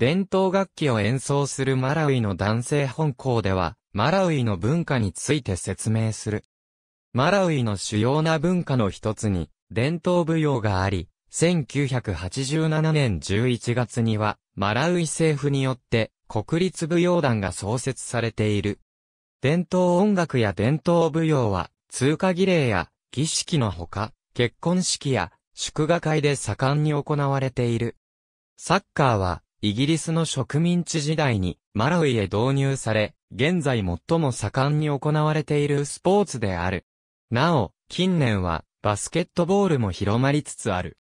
伝統楽器を演奏するマラウイの男性本校では、マラウイの文化について説明する。マラウイの主要な文化の一つに、伝統舞踊があり、1987年11月には、マラウイ政府によって、国立舞踊団が創設されている。伝統音楽や伝統舞踊は、通過儀礼や儀式のほか、結婚式や祝賀会で盛んに行われている。サッカーは、イギリスの植民地時代にマラウイへ導入され、現在最も盛んに行われているスポーツである。なお、近年はバスケットボールも広まりつつある。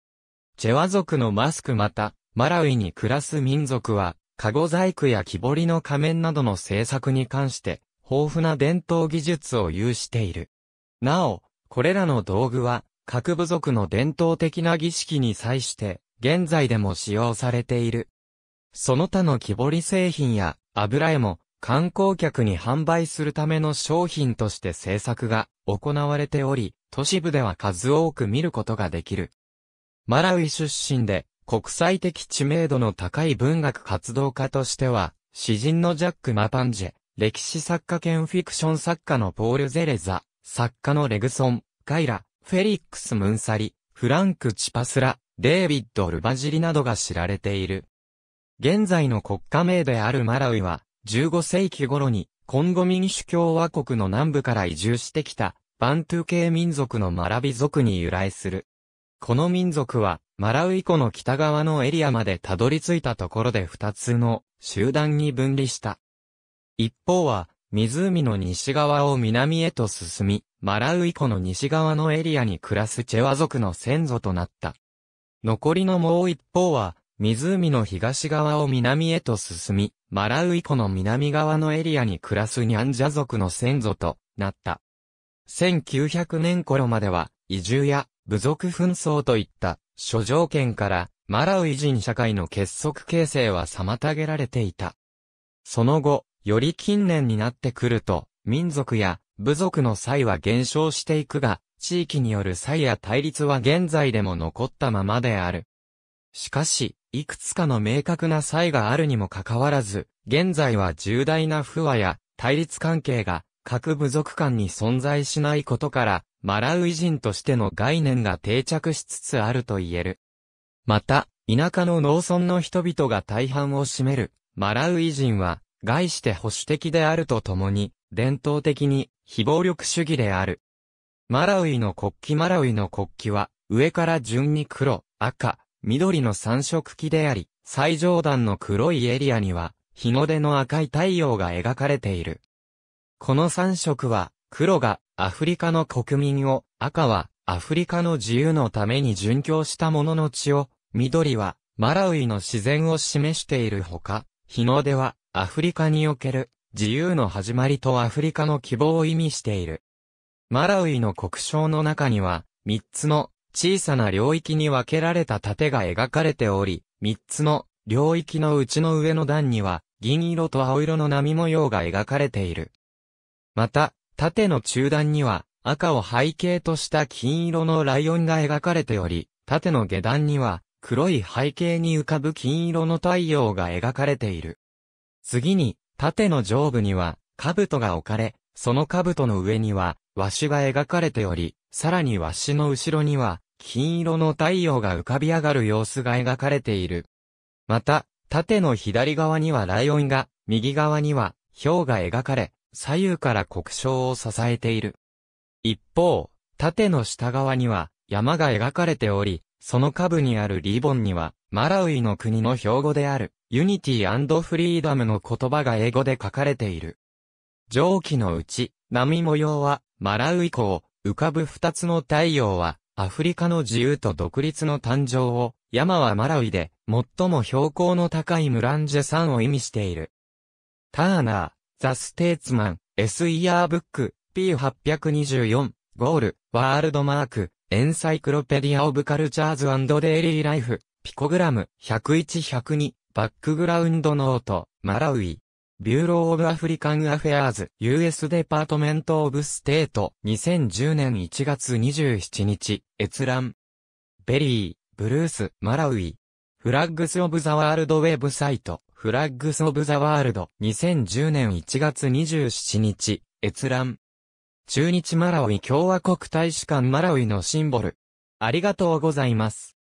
チェワ族のマスクまた、マラウイに暮らす民族は、カゴ細工や木彫りの仮面などの制作に関して、豊富な伝統技術を有している。なお、これらの道具は、各部族の伝統的な儀式に際して、現在でも使用されている。その他の木彫り製品や油絵も観光客に販売するための商品として制作が行われており、都市部では数多く見ることができる。マラウイ出身で国際的知名度の高い文学活動家としては、詩人のジャック・マパンジェ、歴史作家兼フィクション作家のポール・ゼレザ、作家のレグソン、カイラ、フェリックス・ムンサリ、フランク・チパスラ、デイビッド・ルバジリなどが知られている。現在の国家名であるマラウイは、15世紀頃に、コンゴ民主共和国の南部から移住してきた、バントゥ系民族のマラビ族に由来する。この民族は、マラウイ湖の北側のエリアまでたどり着いたところで2つの集団に分離した。一方は、湖の西側を南へと進み、マラウイ湖の西側のエリアに暮らすチェワ族の先祖となった。残りのもう一方は、湖の東側を南へと進み、マラウイ湖の南側のエリアに暮らすニャンジャ族の先祖となった。1900年頃までは、移住や部族紛争といった諸条件から、マラウイ人社会の結束形成は妨げられていた。その後、より近年になってくると、民族や部族の際は減少していくが、地域による際や対立は現在でも残ったままである。しかし、いくつかの明確な差異があるにもかかわらず、現在は重大な不和や対立関係が各部族間に存在しないことから、マラウイ人としての概念が定着しつつあると言える。また、田舎の農村の人々が大半を占める、マラウイ人は、概して保守的であるとともに、伝統的に、非暴力主義である。マラウイの国旗マラウイの国旗は、上から順に黒、赤、緑の三色木であり、最上段の黒いエリアには、日の出の赤い太陽が描かれている。この三色は、黒がアフリカの国民を、赤はアフリカの自由のために殉教した者の血を、緑はマラウイの自然を示しているほか、日の出はアフリカにおける自由の始まりとアフリカの希望を意味している。マラウイの国章の中には、三つの小さな領域に分けられた盾が描かれており、三つの領域のうちの上の段には、銀色と青色の波模様が描かれている。また、縦の中段には、赤を背景とした金色のライオンが描かれており、縦の下段には、黒い背景に浮かぶ金色の太陽が描かれている。次に、縦の上部には、兜が置かれ、その兜の上には、和紙が描かれており、さらに和紙の後ろには、金色の太陽が浮かび上がる様子が描かれている。また、縦の左側にはライオンが、右側には、氷が描かれ、左右から国章を支えている。一方、縦の下側には、山が描かれており、その下部にあるリボンには、マラウイの国の標語である、ユニティフリーダムの言葉が英語で書かれている。蒸気のうち、波模様は、マラウイ港、浮かぶ二つの太陽は、アフリカの自由と独立の誕生を、山はマラウイで、最も標高の高いムランジェ山を意味している。ターナー、ザ・ステーツマン、S イヤーブック、P824、ゴール、ワールドマーク、エンサイクロペディア・オブ・カルチャーズデイリー・ライフ、ピコグラム、101-102、バックグラウンドノート、マラウイ。ビューロー・オブ・アフリカン・アフェアーズ、US デパートメント・オブ・ステート、2010年1月27日、閲覧。ベリー、ブルース、マラウイ。フラッグス・オブ・ザ・ワールド・ウェブサイト、フラッグス・オブ・ザ・ワールド、2010年1月27日、閲覧。中日マラウイ共和国大使館マラウイのシンボル。ありがとうございます。